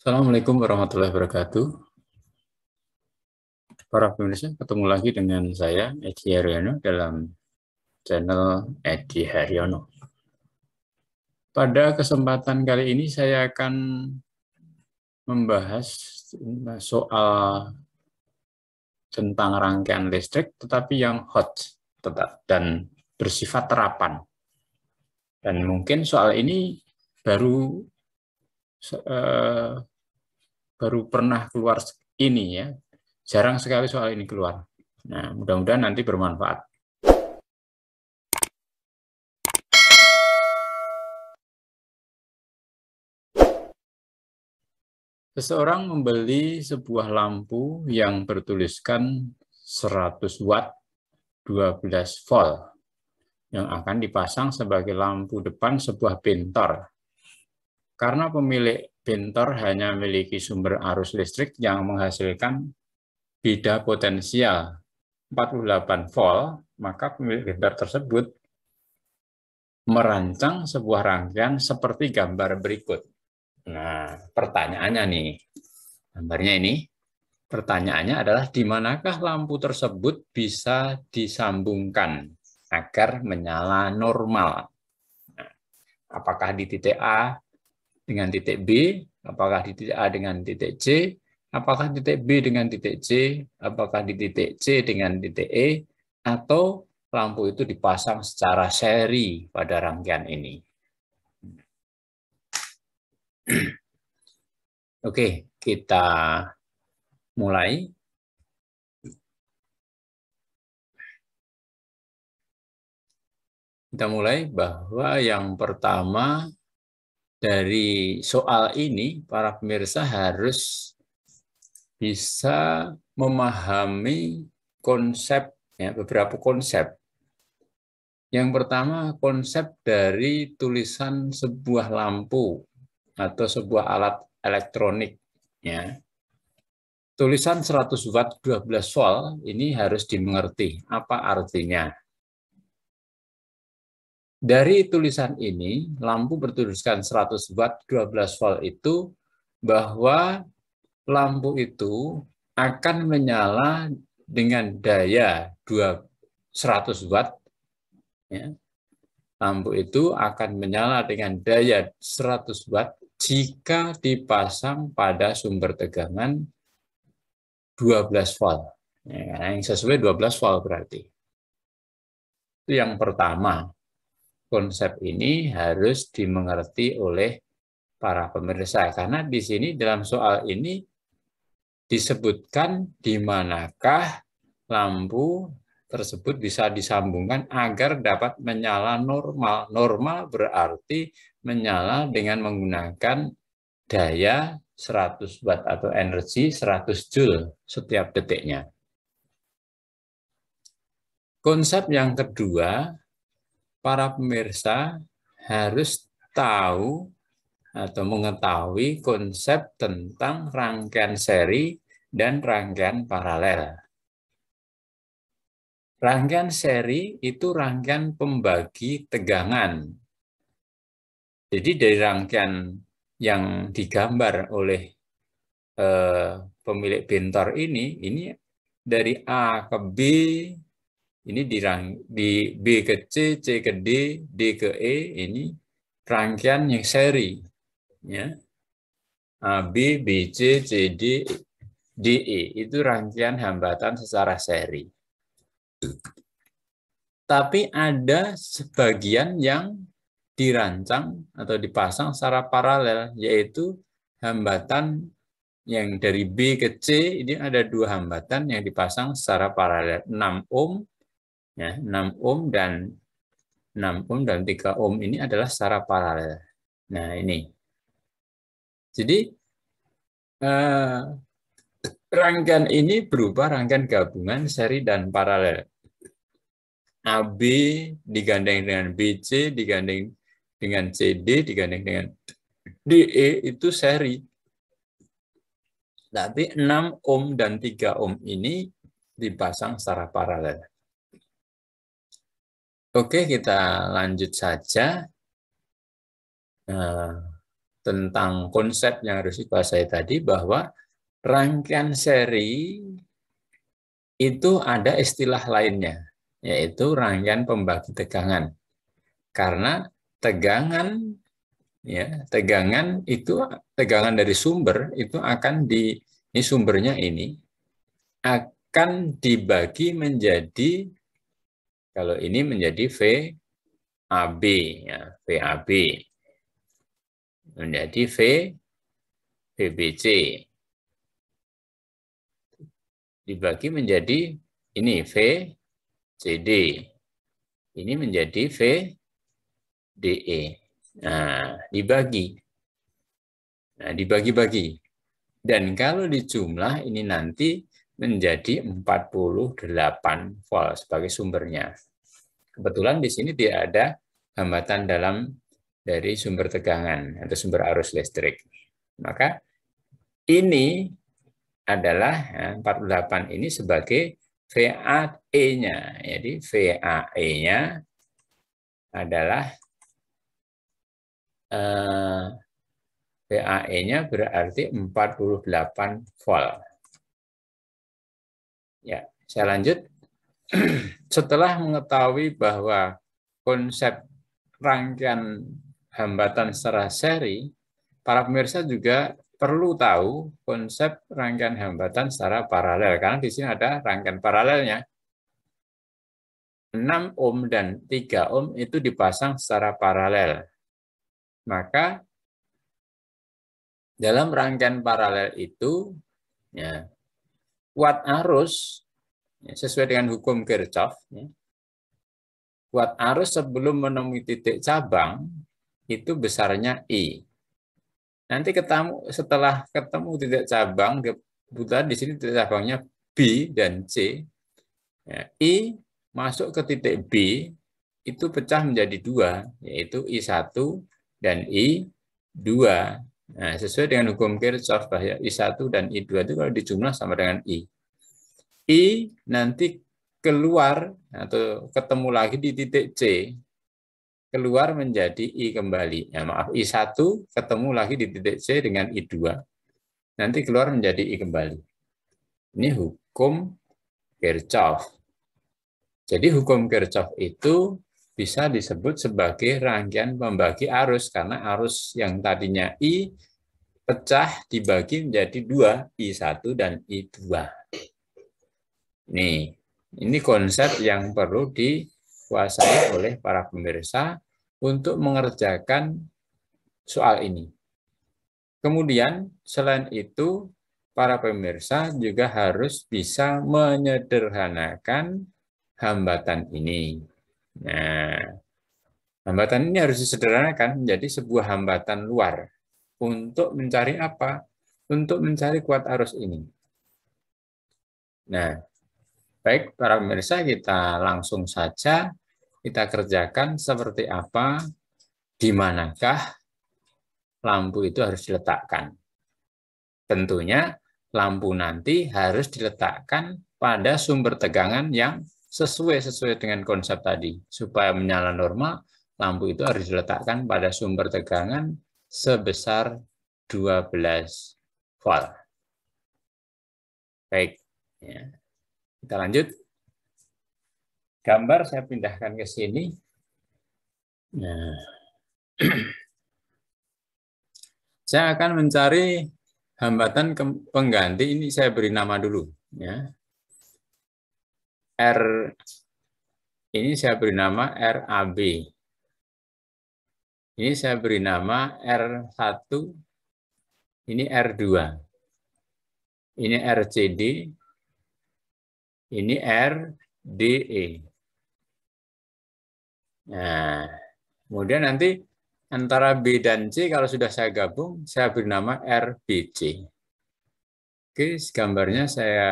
Assalamualaikum warahmatullahi wabarakatuh. Para pemirsa, ketemu lagi dengan saya, Edi Haryono, dalam channel Edi Haryono. Pada kesempatan kali ini saya akan membahas soal tentang rangkaian listrik, tetapi yang hot tetap dan bersifat terapan. Dan mungkin soal ini baru eh, baru pernah keluar ini ya. Jarang sekali soal ini keluar. Nah, mudah-mudahan nanti bermanfaat. Seseorang membeli sebuah lampu yang bertuliskan 100 watt 12 volt yang akan dipasang sebagai lampu depan sebuah pintar. Karena pemilik Bintor hanya memiliki sumber arus listrik yang menghasilkan beda potensial 48 volt, maka pemilik Bintor tersebut merancang sebuah rangkaian seperti gambar berikut. Nah, pertanyaannya nih, gambarnya ini, pertanyaannya adalah di manakah lampu tersebut bisa disambungkan agar menyala normal? Nah, apakah di titik A, dengan titik B, apakah di titik A dengan titik C, apakah titik B dengan titik C, apakah di titik C dengan titik E, atau lampu itu dipasang secara seri pada rangkaian ini. Oke, kita mulai. Kita mulai bahwa yang pertama dari soal ini, para pemirsa harus bisa memahami konsep, ya, beberapa konsep. Yang pertama, konsep dari tulisan sebuah lampu atau sebuah alat elektronik. Ya. Tulisan 100 watt 12 volt ini harus dimengerti apa artinya. Dari tulisan ini, lampu bertuliskan 100 watt 12 volt itu bahwa lampu itu akan menyala dengan daya 100 watt. Ya. Lampu itu akan menyala dengan daya 100 watt jika dipasang pada sumber tegangan 12 volt. Ya, kan? yang sesuai 12 volt berarti. Itu yang pertama konsep ini harus dimengerti oleh para pemirsa karena di sini dalam soal ini disebutkan di manakah lampu tersebut bisa disambungkan agar dapat menyala normal. Normal berarti menyala dengan menggunakan daya 100 watt atau energi 100 joule setiap detiknya. Konsep yang kedua para pemirsa harus tahu atau mengetahui konsep tentang rangkaian seri dan rangkaian paralel. Rangkaian seri itu rangkaian pembagi tegangan. Jadi dari rangkaian yang digambar oleh eh, pemilik bentor ini, ini dari A ke B, ini di, di B ke C, C ke D, D ke E, ini rangkaian yang seri. Ya. A, B, B, C, C, D, D, E. Itu rangkaian hambatan secara seri. Tapi ada sebagian yang dirancang atau dipasang secara paralel, yaitu hambatan yang dari B ke C ini ada dua hambatan yang dipasang secara paralel 6 ohm Ya, 6 ohm dan 6 ohm dan 3 ohm ini adalah secara paralel. Nah, ini. Jadi eh, rangkaian ini berupa rangkaian gabungan seri dan paralel. AB digandeng dengan BC, digandeng dengan CD, digandeng dengan DE itu seri. Tapi 6 ohm dan 3 ohm ini dipasang secara paralel. Oke, kita lanjut saja nah, tentang konsep yang harus dikuasai tadi bahwa rangkaian seri itu ada istilah lainnya, yaitu rangkaian pembagi tegangan. Karena tegangan ya, tegangan itu tegangan dari sumber itu akan di ini sumbernya ini akan dibagi menjadi kalau ini menjadi VAB, ya, VAB menjadi V, VBC dibagi menjadi ini vcd Ini menjadi vde Nah, dibagi. Nah, dibagi-bagi. Dan kalau dijumlah ini nanti menjadi 48 volt sebagai sumbernya. Kebetulan di sini tidak ada hambatan dalam dari sumber tegangan atau sumber arus listrik. Maka ini adalah 48 ya, ini sebagai VAE-nya. Jadi VAE-nya adalah eh, VAE-nya berarti 48 volt. Ya, saya lanjut. setelah mengetahui bahwa konsep rangkaian hambatan secara seri, para pemirsa juga perlu tahu konsep rangkaian hambatan secara paralel karena di sini ada rangkaian paralelnya. 6 ohm dan 3 ohm itu dipasang secara paralel. Maka dalam rangkaian paralel itu ya, kuat arus Ya, sesuai dengan hukum Kirchhoff, ya. kuat arus sebelum menemui titik cabang itu besarnya I. Nanti ketemu setelah ketemu titik cabang, kebetulan di sini titik cabangnya B dan C. Ya, I masuk ke titik B itu pecah menjadi dua, yaitu I1 dan I2. Nah, sesuai dengan hukum Kirchhoff, I1 dan I2 itu kalau dijumlah sama dengan I. I nanti keluar atau ketemu lagi di titik C keluar menjadi I kembali. Ya, maaf, I1 ketemu lagi di titik C dengan I2. Nanti keluar menjadi I kembali. Ini hukum Kirchhoff. Jadi hukum Kirchhoff itu bisa disebut sebagai rangkaian pembagi arus karena arus yang tadinya I pecah dibagi menjadi dua I1 dan I2. Nih, ini konsep yang perlu dikuasai oleh para pemirsa untuk mengerjakan soal ini. Kemudian, selain itu, para pemirsa juga harus bisa menyederhanakan hambatan ini. Nah, hambatan ini harus disederhanakan menjadi sebuah hambatan luar. Untuk mencari apa? Untuk mencari kuat arus ini. Nah, Baik, para pemirsa, kita langsung saja kita kerjakan seperti apa, di manakah lampu itu harus diletakkan. Tentunya lampu nanti harus diletakkan pada sumber tegangan yang sesuai sesuai dengan konsep tadi. Supaya menyala normal, lampu itu harus diletakkan pada sumber tegangan sebesar 12 volt. Baik. Ya. Kita lanjut. Gambar saya pindahkan ke sini. Nah. saya akan mencari hambatan pengganti ini saya beri nama dulu ya. R ini saya beri nama RAB. Ini saya beri nama R1 ini R2. Ini RCD, ini RDE. Nah, kemudian nanti antara B dan C kalau sudah saya gabung, saya beri nama C. Oke, gambarnya saya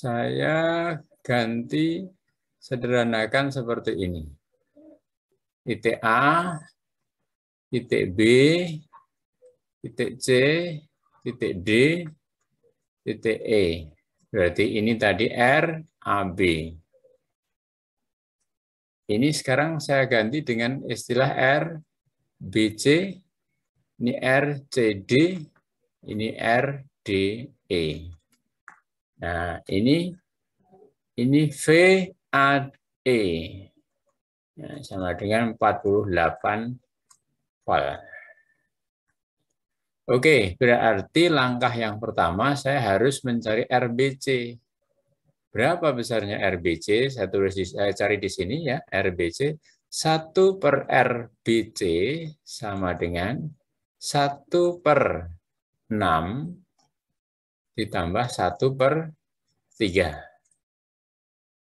saya ganti sederhanakan seperti ini. ITA titik B, titik C, titik D, titik E. Berarti ini tadi R, AB. Ini sekarang saya ganti dengan istilah R, BC, ini R, CD, ini R, D, E. Nah, ini ini V, A, E. Nah, sama dengan 48 file. Oke, berarti langkah yang pertama saya harus mencari RBC. Berapa besarnya RBC? Saya tulis di, eh, cari di sini ya, RBC. 1 per RBC sama dengan 1 per 6 ditambah 1 per 3.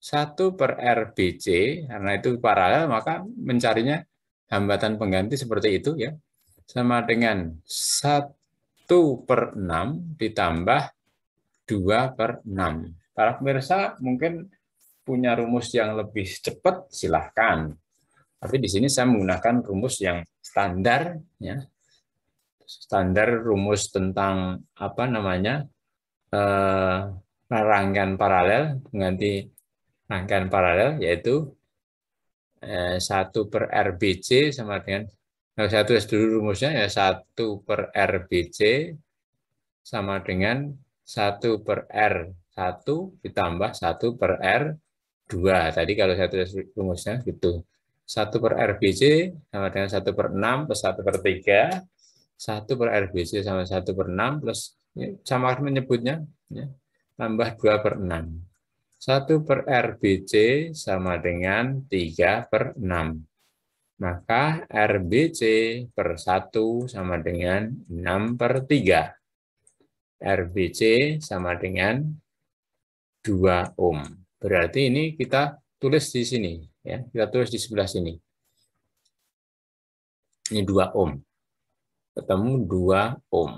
1 per RBC, karena itu paralel, maka mencarinya hambatan pengganti seperti itu ya sama dengan satu per enam ditambah dua per enam. Para pemirsa mungkin punya rumus yang lebih cepat, silahkan. Tapi di sini saya menggunakan rumus yang standar, ya standar rumus tentang apa namanya eh, rangkaian paralel pengganti rangkaian paralel, yaitu Eh, satu per RBC sama dengan eh, satu S dulu rumusnya ya satu per RBC sama dengan satu per R satu ditambah satu per R dua Tadi kalau saya satu rumusnya gitu. satu per RBC sama dengan satu per enam plus satu per tiga satu per RBC sama satu per enam plus, ya, sama menyebutnya, ya, tambah dua per enam. 1 per RBC sama dengan 3 per 6. Maka RBC per 1 sama dengan 6 per 3. RBC sama dengan 2 ohm. Berarti ini kita tulis di sini. ya Kita tulis di sebelah sini. Ini 2 ohm. Ketemu 2 ohm.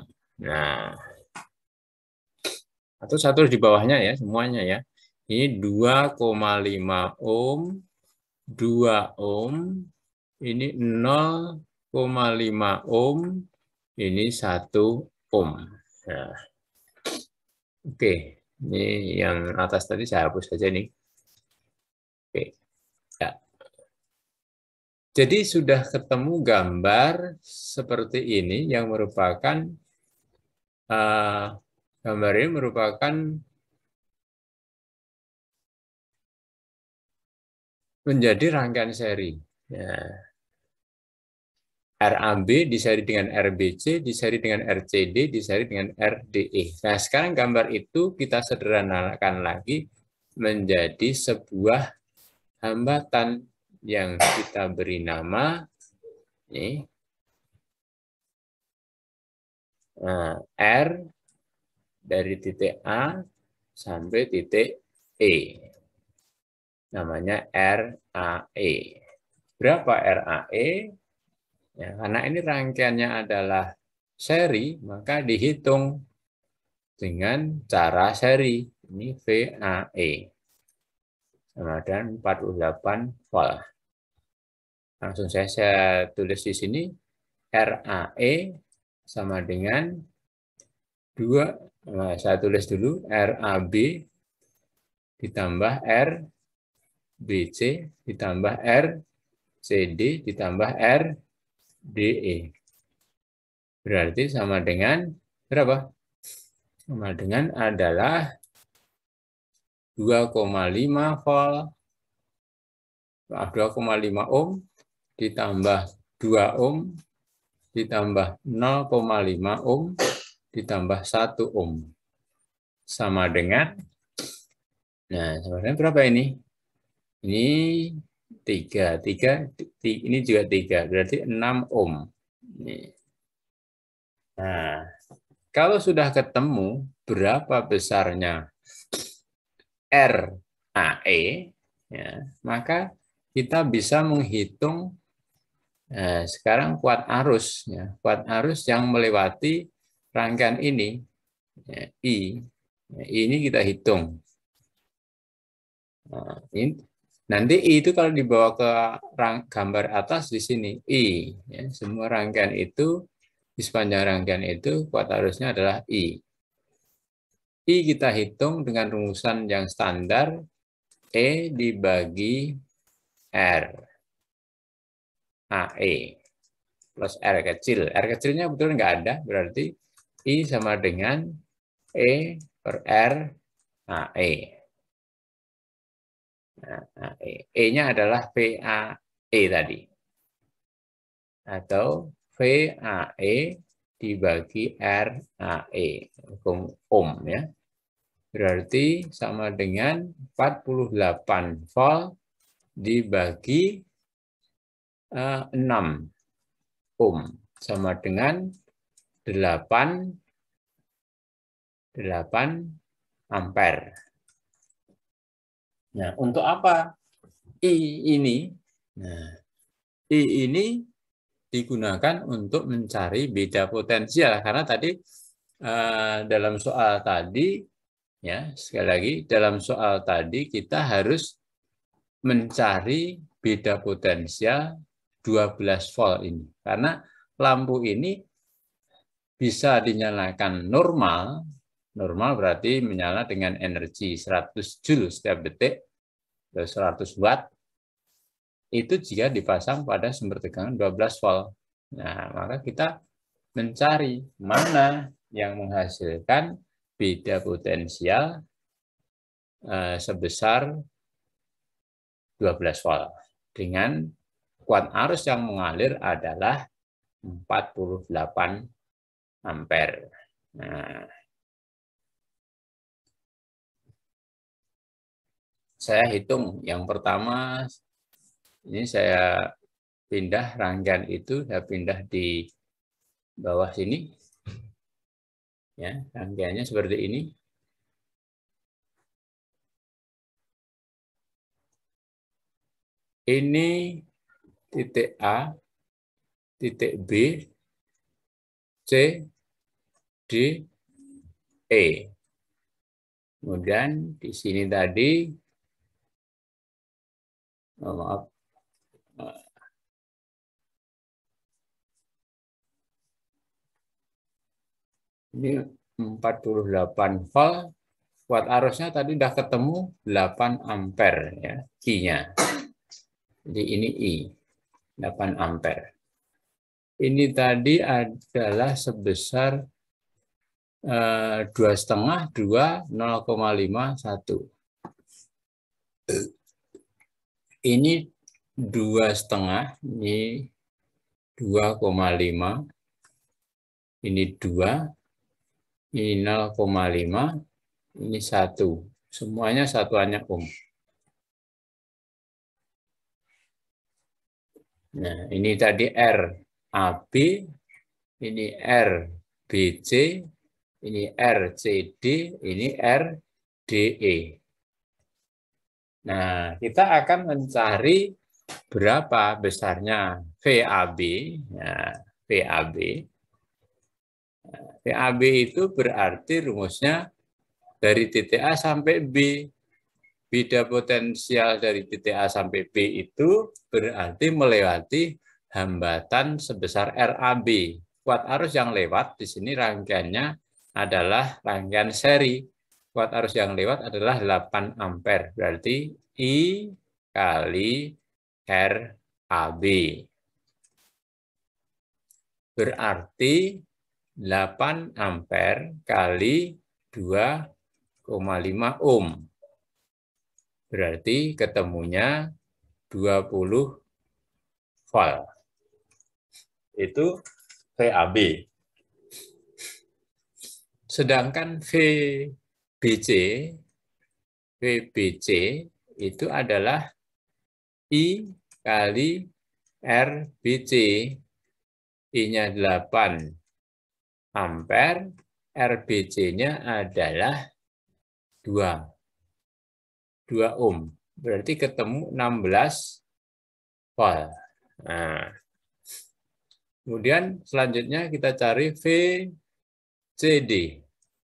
Nah, atau satu di bawahnya ya, semuanya ya. Ini 2,5 ohm, 2 ohm, ini 0,5 ohm, ini 1 ohm. Ya. Oke, ini yang atas tadi saya hapus saja nih. Oke. Ya. Jadi sudah ketemu gambar seperti ini yang merupakan uh, gambar ini merupakan menjadi rangkaian seri. Ya. RAB diseri dengan RBC, diseri dengan RCD, diseri dengan RDE. Nah, sekarang gambar itu kita sederhanakan lagi menjadi sebuah hambatan yang kita beri nama ini, nah, R dari titik A sampai titik E namanya RAE. Berapa RAE? Ya, karena ini rangkaiannya adalah seri, maka dihitung dengan cara seri. Ini VAE. Sama dengan 48 volt. Langsung saya, saya tulis di sini RAE sama dengan 2, nah, saya tulis dulu RAB ditambah R BC ditambah R CD ditambah R DE. Berarti sama dengan berapa? Sama dengan adalah 2,5 volt 2,5 ohm ditambah 2 ohm ditambah 0,5 ohm ditambah 1 ohm sama dengan nah sebenarnya berapa ini ini tiga, tiga, ini juga tiga. berarti enam ohm. Nah, kalau sudah ketemu berapa besarnya RAE, ya, maka kita bisa menghitung eh, sekarang kuat arus, ya, kuat arus yang melewati rangkaian ini, ya, I. Ya, ini kita hitung. Nah, ini Nanti I itu kalau dibawa ke gambar atas di sini I. Ya, semua rangkaian itu di sepanjang rangkaian itu kuat arusnya adalah I. I kita hitung dengan rumusan yang standar E dibagi R. AE plus R kecil. R kecilnya betul nggak ada, berarti I sama dengan E per R AE. E-nya nah, adalah VAE tadi. Atau VAE dibagi RAE, hukum Ohm ya. Berarti sama dengan 48 volt dibagi uh, eh, 6 ohm sama dengan 8 8 ampere. Nah, untuk apa I ini? Nah, I ini digunakan untuk mencari beda potensial karena tadi uh, dalam soal tadi ya sekali lagi dalam soal tadi kita harus mencari beda potensial 12 volt ini karena lampu ini bisa dinyalakan normal Normal berarti menyala dengan energi 100 joule setiap detik, 100 watt, itu jika dipasang pada sumber tegangan 12 volt. Nah, maka kita mencari mana yang menghasilkan beda potensial eh, sebesar 12 volt dengan kuat arus yang mengalir adalah 48 ampere. Nah, saya hitung yang pertama ini saya pindah rangkaian itu saya pindah di bawah sini ya rangkaiannya seperti ini ini titik A titik B C D E kemudian di sini tadi oh, eh, maaf ini 48 volt kuat arusnya tadi sudah ketemu 8 ampere ya Q-nya jadi ini I 8 ampere ini tadi adalah sebesar eh, dua setengah dua nol koma lima satu ini dua setengah, ini 2,5, ini 2, ini 0,5, ini 1. Semuanya satuannya ohm. Nah, ini tadi R AB, ini R BC, ini R CD, ini R DE. Nah, kita akan mencari berapa besarnya VAB. Nah, ya, VAB. VAB itu berarti rumusnya dari titik A sampai B. Beda potensial dari titik A sampai B itu berarti melewati hambatan sebesar RAB. Kuat arus yang lewat di sini rangkaiannya adalah rangkaian seri kuat arus yang lewat adalah 8 ampere. Berarti I kali R AB. Berarti 8 ampere kali 2,5 ohm. Berarti ketemunya 20 volt. Itu VAB. Sedangkan V BC, VBC itu adalah I kali RBC. I-nya 8 ampere, RBC-nya adalah 2. 2 ohm. Berarti ketemu 16 volt. Nah. Kemudian selanjutnya kita cari VCD.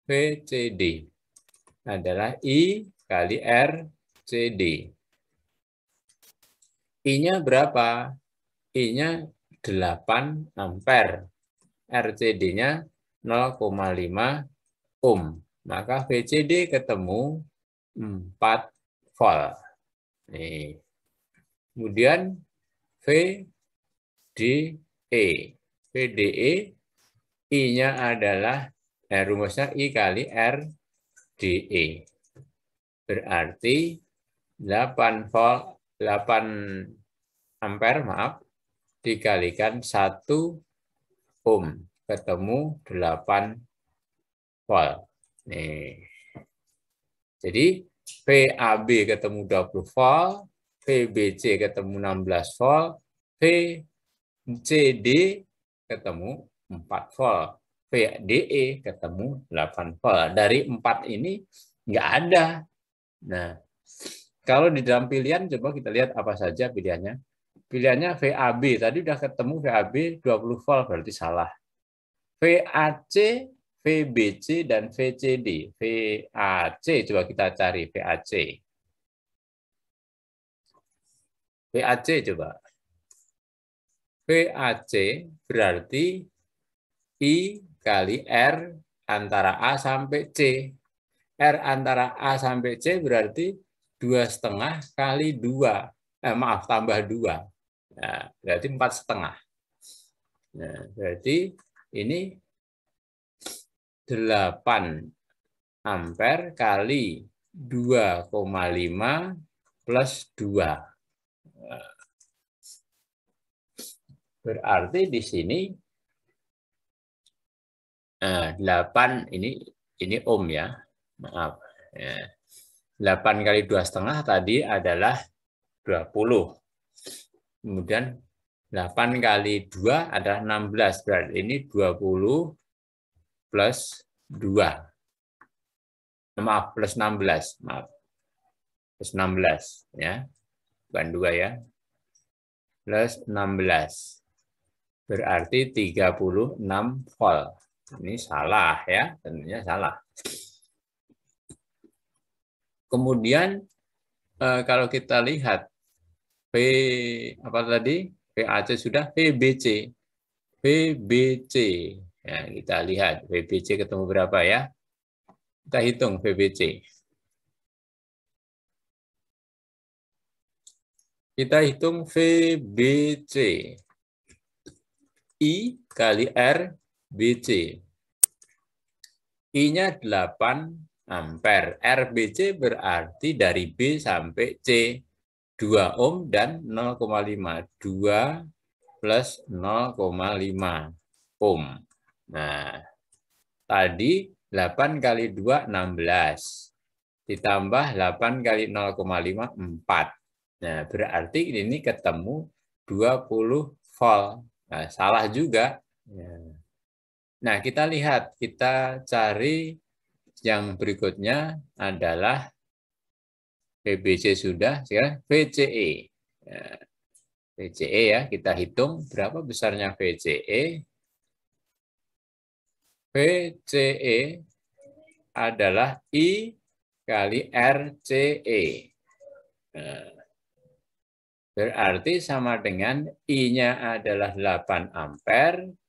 VCD adalah I kali R CD. I-nya berapa? I-nya 8 ampere. RCD-nya 0,5 ohm. Maka VCD ketemu 4 volt. Nih. Kemudian VDE. VDE I-nya adalah eh, rumusnya I kali R DE. Berarti 8 volt 8 ampere maaf dikalikan 1 ohm ketemu 8 volt. Nih. Jadi VAB ketemu 20 volt, VBC ketemu 16 volt, VCD ketemu 4 volt. VDE ketemu 8 volt Dari 4 ini nggak ada. Nah, kalau di dalam pilihan coba kita lihat apa saja pilihannya. Pilihannya VAB. Tadi udah ketemu VAB 20 volt berarti salah. VAC, VBC dan VCD. VAC coba kita cari VAC. VAC coba. VAC berarti I kali R antara A sampai C. R antara A sampai C berarti dua setengah kali dua, eh, maaf tambah dua, nah, berarti empat setengah. Nah, berarti ini 8 ampere kali 2,5 plus 2. Nah, berarti di sini 8 eh, ini ini ohm ya. Maaf. Ya. 8 kali dua setengah tadi adalah 20. Kemudian 8 kali 2 adalah 16. Berarti ini 20 plus 2. Maaf, plus 16. Maaf. Plus 16. ya Bukan 2 ya. Plus 16. Berarti 36 volt. Ini salah ya, tentunya salah. Kemudian eh, kalau kita lihat P apa tadi? PAC sudah PBC. PBC. Ya, kita lihat PBC ketemu berapa ya? Kita hitung PBC. Kita hitung VBC. I kali R BC. I-nya 8 ampere. RBC berarti dari B sampai C 2 ohm dan 0,5. 2 plus 0,5 ohm. Nah, tadi 8 kali 2, 16. Ditambah 8 kali 0,5, 4. Nah, berarti ini ketemu 20 volt. Nah, salah juga. Ya. Nah, kita lihat, kita cari yang berikutnya adalah PBC sudah, sekarang ya, VCE. Ya, VCE ya, kita hitung berapa besarnya VCE. VCE adalah I kali RCE. Nah, berarti sama dengan I-nya adalah 8 ampere,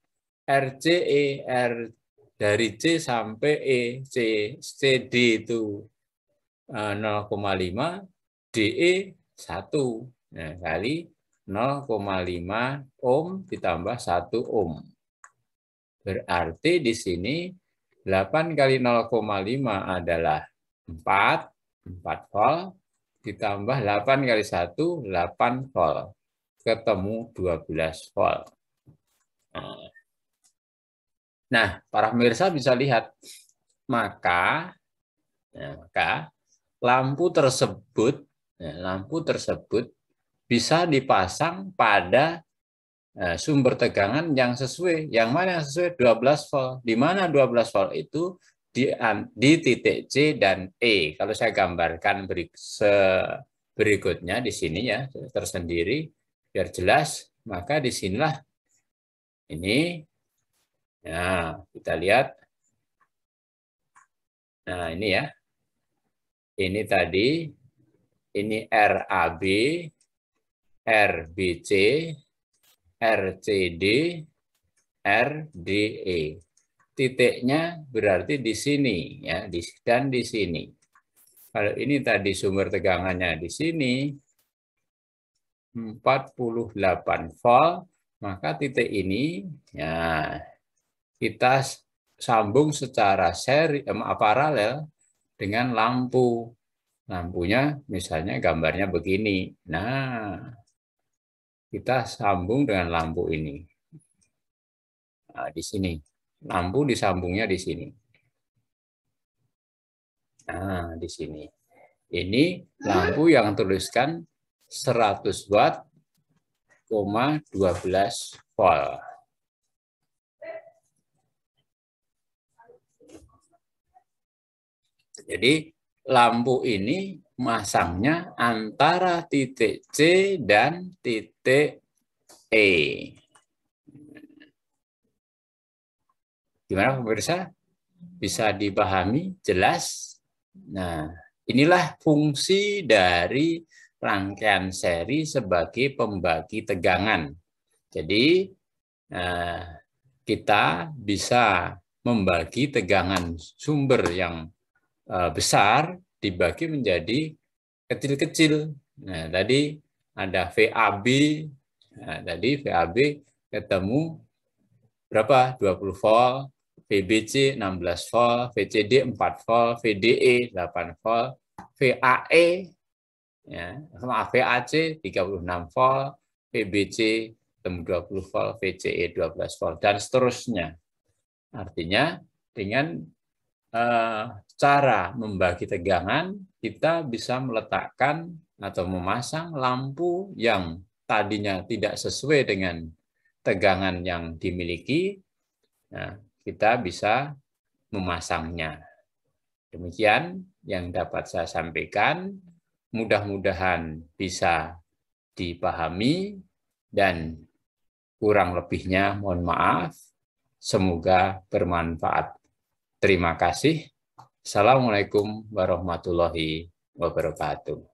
RCE R dari C sampai E C CD itu 0,5 DE 1 nah, kali 0,5 ohm ditambah 1 ohm. Berarti di sini 8 kali 0,5 adalah 4, 4 volt, ditambah 8 kali 1, 8 volt. Ketemu 12 volt. Nah, Nah, para pemirsa bisa lihat, maka, ya, maka lampu tersebut, ya, lampu tersebut bisa dipasang pada ya, sumber tegangan yang sesuai. Yang mana yang sesuai? 12 volt. Di mana 12 volt itu? Di, di titik C dan E. Kalau saya gambarkan berik, berikutnya di sini ya, tersendiri, biar jelas, maka disinilah ini Nah, kita lihat. Nah, ini ya. Ini tadi, ini RAB, RBC, RCD, RDE. Titiknya berarti di sini ya, dan di sini. Kalau ini tadi sumber tegangannya di sini 48 volt, maka titik ini ya kita sambung secara seri eh, paralel dengan lampu. Lampunya misalnya gambarnya begini. Nah, kita sambung dengan lampu ini. Nah, di sini. Lampu disambungnya di sini. Nah, di sini. Ini lampu yang tuliskan 100 watt, 12 volt. Jadi lampu ini masangnya antara titik C dan titik E. Gimana pemirsa? Bisa dipahami jelas? Nah, inilah fungsi dari rangkaian seri sebagai pembagi tegangan. Jadi, eh, kita bisa membagi tegangan sumber yang eh, besar dibagi menjadi kecil-kecil. Nah, tadi ada VAB, nah, tadi VAB ketemu berapa? 20 volt, VBC 16 volt, VCD 4 volt, VDE e 8 volt, VAE ya, sama VAC 36 volt, VBC 20 volt, VCE 12 volt dan seterusnya. Artinya dengan eh, cara membagi tegangan, kita bisa meletakkan atau memasang lampu yang tadinya tidak sesuai dengan tegangan yang dimiliki, nah, kita bisa memasangnya. Demikian yang dapat saya sampaikan. Mudah-mudahan bisa dipahami dan kurang lebihnya mohon maaf. Semoga bermanfaat. Terima kasih. Assalamualaikum warahmatullahi wabarakatuh.